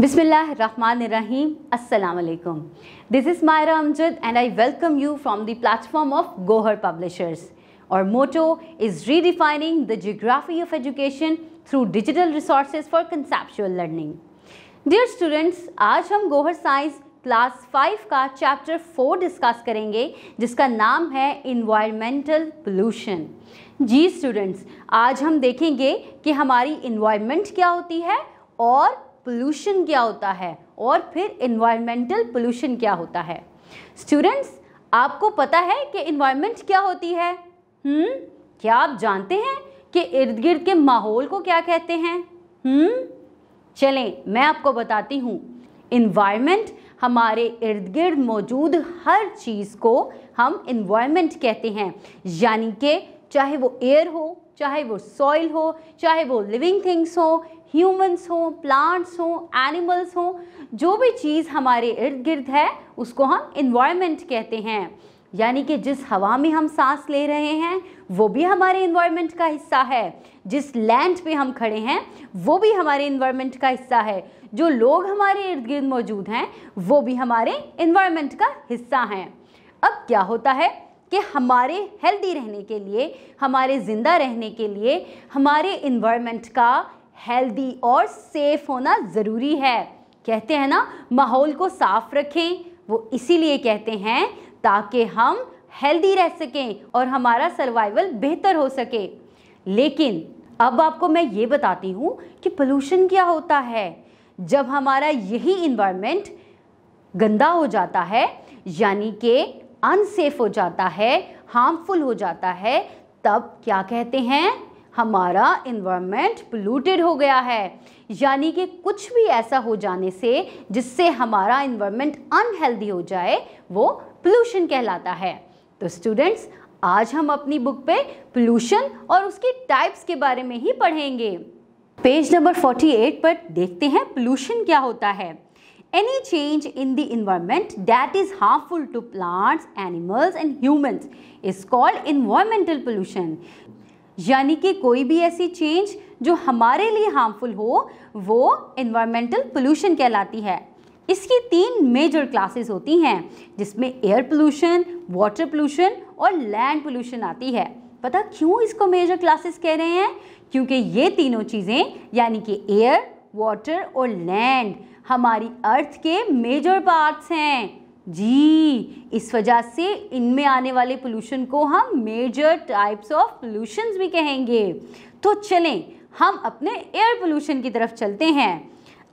बिसमीम अल्लाम this is Maira Amjad and I welcome you from the platform of Gohar publishers our motto is redefining the geography of education through digital resource for conceptual learning dear students आज हम Gohar science class five का chapter four discuss करेंगे जिसका नाम है environmental pollution जी students आज हम देखेंगे कि हमारी इन्वायरमेंट क्या होती है और पोल्यूशन क्या होता है और फिर इन्वायरमेंटल पोल्यूशन क्या होता है स्टूडेंट्स आपको पता है कि इन्वायरमेंट क्या होती है हुँ? हम्म? क्या आप जानते हैं कि इर्द गिर्द के माहौल को क्या कहते हैं हम्म? चलें मैं आपको बताती हूँ इन्वायरमेंट हमारे इर्द गिर्द मौजूद हर चीज़ को हम इन्वायरमेंट कहते हैं यानी कि चाहे वो एयर हो चाहे वो सॉइल हो चाहे वो लिविंग थिंग्स हो ह्यूमंस हों प्लांट्स हों एनिमल्स हों जो भी चीज़ हमारे इर्द गिर्द है उसको हम इन्वायरमेंट कहते हैं यानी कि जिस हवा में हम सांस ले रहे हैं वो भी हमारे इन्वायरमेंट का हिस्सा है जिस लैंड पे हम खड़े हैं वो भी हमारे इन्वायरमेंट का हिस्सा है जो लोग हमारे इर्द गिर्द मौजूद हैं वो भी हमारे इन्वायरमेंट का हिस्सा हैं अब क्या होता है कि हमारे हेल्दी रहने के लिए हमारे ज़िंदा रहने के लिए हमारे इन्वायरमेंट का हेल्दी और सेफ होना ज़रूरी है कहते हैं ना माहौल को साफ रखें वो इसीलिए कहते हैं ताकि हम हेल्दी रह सकें और हमारा सर्वाइवल बेहतर हो सके लेकिन अब आपको मैं ये बताती हूँ कि पोल्यूशन क्या होता है जब हमारा यही इन्वायरमेंट गंदा हो जाता है यानी कि अनसेफ हो जाता है हार्मफुल हो जाता है तब क्या कहते हैं हमारा इन्वायरमेंट पोलूटेड हो गया है यानी कि कुछ भी ऐसा हो जाने से जिससे हमारा इन्वायरमेंट अनहेल्दी हो जाए वो पोल्यूशन कहलाता है तो स्टूडेंट्स आज हम अपनी बुक पे पोल्यूशन और उसकी टाइप्स के बारे में ही पढ़ेंगे पेज नंबर 48 पर देखते हैं पोल्यूशन क्या होता है any change in the environment that is harmful to plants animals and humans is called environmental pollution यानी कि कोई भी ऐसी चेंज जो हमारे लिए हार्मफुल हो वो इन्वायरमेंटल पोल्यूशन कहलाती है इसकी तीन मेजर क्लासेस होती हैं जिसमें एयर पोल्यूशन वाटर पोल्यूशन और लैंड पोल्यूशन आती है पता क्यों इसको मेजर क्लासेस कह रहे हैं क्योंकि ये तीनों चीज़ें यानी कि एयर वाटर और लैंड हमारी अर्थ के मेजर पार्ट्स हैं जी इस वजह से इनमें आने वाले पोल्यूशन को हम मेजर टाइप्स ऑफ पोल्यूशन भी कहेंगे तो चलें हम अपने एयर पोल्यूशन की तरफ चलते हैं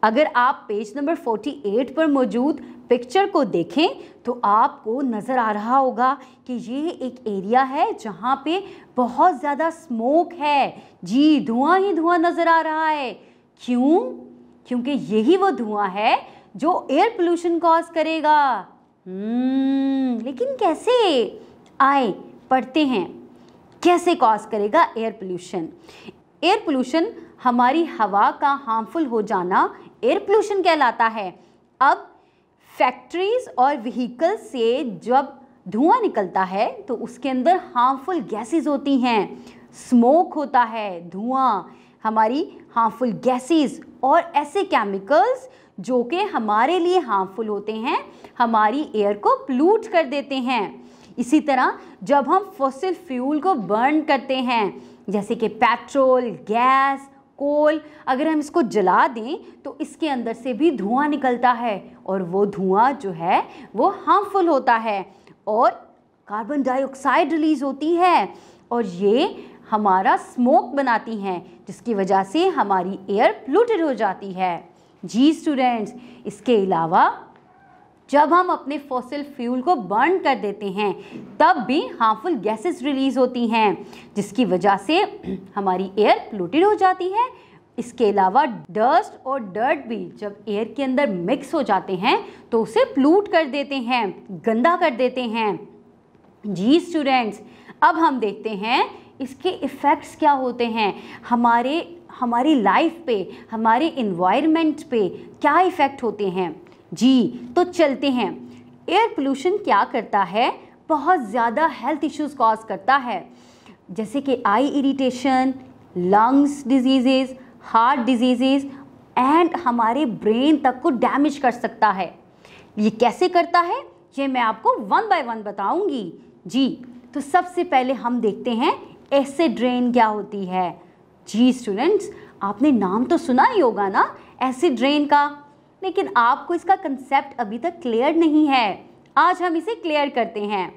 अगर आप पेज नंबर 48 पर मौजूद पिक्चर को देखें तो आपको नज़र आ रहा होगा कि ये एक एरिया है जहाँ पे बहुत ज़्यादा स्मोक है जी धुआं ही धुआं नज़र आ रहा है क्यों क्योंकि यही वो धुआं है जो एयर पोल्यूशन कॉज करेगा हम्म, लेकिन कैसे आए पढ़ते हैं कैसे कॉज करेगा एयर पोल्यूशन एयर पोल्यूशन हमारी हवा का हार्मफुल हो जाना एयर पोल्यूशन कहलाता है अब फैक्ट्रीज और व्हीकल से जब धुआं निकलता है तो उसके अंदर हार्मफुल गैसेस होती हैं स्मोक होता है धुआं हमारी हार्मफुल गैसेस और ऐसे केमिकल्स जो कि हमारे लिए हार्मफुल होते हैं हमारी एयर को प्लूट कर देते हैं इसी तरह जब हम फॉसिल फ्यूल को बर्न करते हैं जैसे कि पेट्रोल गैस कोल अगर हम इसको जला दें तो इसके अंदर से भी धुआं निकलता है और वो धुआं जो है वो हार्मफुल होता है और कार्बन डाइऑक्साइड रिलीज़ होती है और ये हमारा स्मोक बनाती हैं जिसकी वजह से हमारी एयर प्लूटेड हो जाती है जी स्टूडेंट्स इसके अलावा जब हम अपने फॉसिल फ्यूल को बर्न कर देते हैं तब भी हार्मफुल गैसेस रिलीज होती हैं जिसकी वजह से हमारी एयर पोल्यूटेड हो जाती है इसके अलावा डस्ट और डर्ट भी जब एयर के अंदर मिक्स हो जाते हैं तो उसे प्लूट कर देते हैं गंदा कर देते हैं जी स्टूडेंट्स अब हम देखते हैं इसके इफ़ेक्ट्स क्या होते हैं हमारे हमारी लाइफ पे हमारे इन्वायरमेंट पे क्या इफ़ेक्ट होते हैं जी तो चलते हैं एयर पोल्यूशन क्या करता है बहुत ज़्यादा हेल्थ इश्यूज कॉज करता है जैसे कि eye irritation lungs diseases heart diseases and हमारे ब्रेन तक को डैमेज कर सकता है ये कैसे करता है ये मैं आपको वन बाय वन बताऊंगी जी तो सबसे पहले हम देखते हैं एसिड रेन क्या होती है जी स्टूडेंट्स आपने नाम तो सुना ही होगा ना एसिड रेन का लेकिन आपको इसका कंसेप्ट अभी तक क्लियर नहीं है आज हम इसे क्लियर करते हैं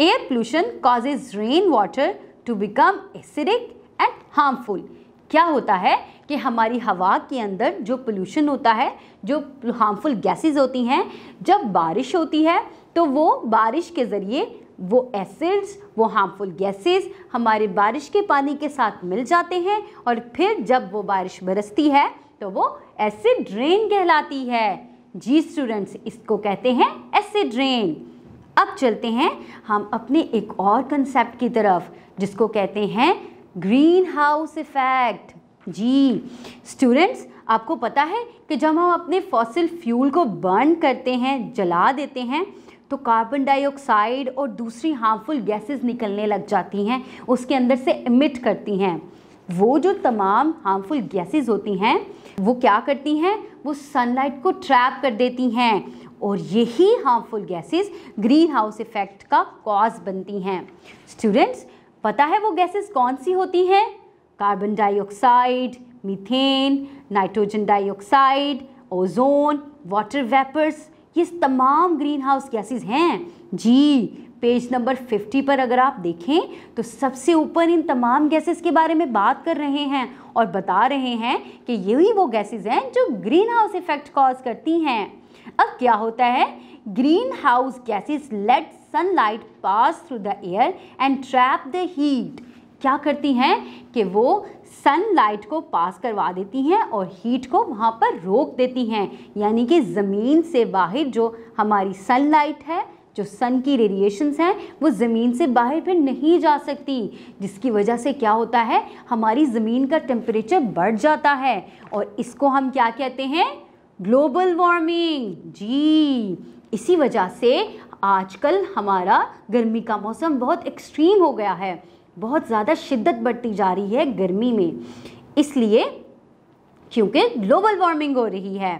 air pollution causes rain water to become acidic and harmful क्या होता है कि हमारी हवा के अंदर जो पोल्यूशन होता है जो हार्मफुल गैसेस होती हैं जब बारिश होती है तो वो बारिश के ज़रिए वो एसिड्स वो हार्मफुल गैसेस हमारे बारिश के पानी के साथ मिल जाते हैं और फिर जब वो बारिश बरसती है तो वो एसिड रेन कहलाती है जी स्टूडेंट्स इसको कहते हैं एसिड रेन अब चलते हैं हम अपने एक और कंसेप्ट की तरफ जिसको कहते हैं ग्रीन हाउस इफेक्ट जी स्टूडेंट्स आपको पता है कि जब हम अपने फॉसिल फ्यूल को बर्न करते हैं जला देते हैं तो कार्बन डाइऑक्साइड और दूसरी हार्मफुल गैसेस निकलने लग जाती हैं उसके अंदर से इमिट करती हैं वो जो तमाम हार्मफुल गैसेस होती हैं वो क्या करती हैं वो सनलाइट को ट्रैप कर देती हैं और यही harmful gases green house effect का कॉज बनती हैं स्टूडेंट्स पता है वो गैसेस कौन सी होती हैं carbon dioxide methane nitrogen dioxide ozone water vapours ये तमाम ग्रीन हाउस गैसेज हैं जी पेज नंबर 50 पर अगर आप देखें तो सबसे ऊपर इन तमाम गैसेस के बारे में बात कर रहे हैं और बता रहे हैं कि यही वो गैसेस हैं जो ग्रीन हाउस इफेक्ट कॉज करती हैं अब क्या होता है greenhouse gases let sunlight pass through the air and trap the heat क्या करती हैं कि वो सनलाइट को पास करवा देती हैं और हीट को वहाँ पर रोक देती हैं यानी कि ज़मीन से बाहर जो हमारी सनलाइट है जो सन की रेडिएशंस हैं वो ज़मीन से बाहर फिर नहीं जा सकती जिसकी वजह से क्या होता है हमारी ज़मीन का टेम्परेचर बढ़ जाता है और इसको हम क्या कहते हैं ग्लोबल वार्मिंग जी इसी वजह से आजकल हमारा गर्मी का मौसम बहुत एक्सट्रीम हो गया है बहुत ज़्यादा शिद्दत बढ़ती जा रही है गर्मी में इसलिए क्योंकि ग्लोबल वार्मिंग हो रही है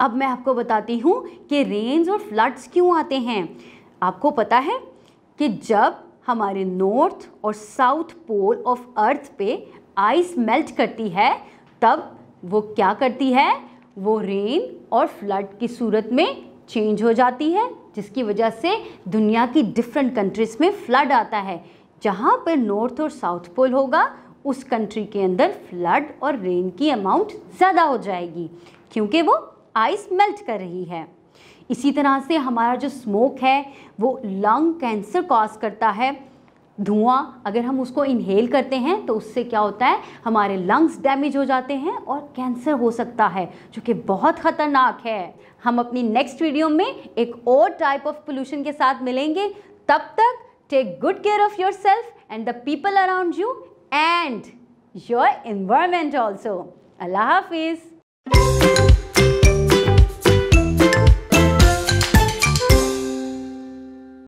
अब मैं आपको बताती हूँ कि रेन्स और फ्लड्स क्यों आते हैं आपको पता है कि जब हमारे नॉर्थ और साउथ पोल ऑफ अर्थ पे आइस मेल्ट करती है तब वो क्या करती है वो रेन और फ्लड की सूरत में चेंज हो जाती है जिसकी वजह से दुनिया की डिफरेंट कंट्रीज़ में फ्लड आता है जहाँ पर नॉर्थ और साउथ पोल होगा उस कंट्री के अंदर फ्लड और रेन की अमाउंट ज़्यादा हो जाएगी क्योंकि वो आइस मेल्ट कर रही है इसी तरह से हमारा जो स्मोक है वो लंग कैंसर कॉज करता है धुआं अगर हम उसको इनहेल करते हैं तो उससे क्या होता है हमारे लंग्स डैमेज हो जाते हैं और कैंसर हो सकता है जो कि बहुत ख़तरनाक है हम अपनी नेक्स्ट वीडियो में एक और टाइप ऑफ पोल्यूशन के साथ मिलेंगे तब तक Take good care of yourself and the people around you and your environment also. Allah Hafiz.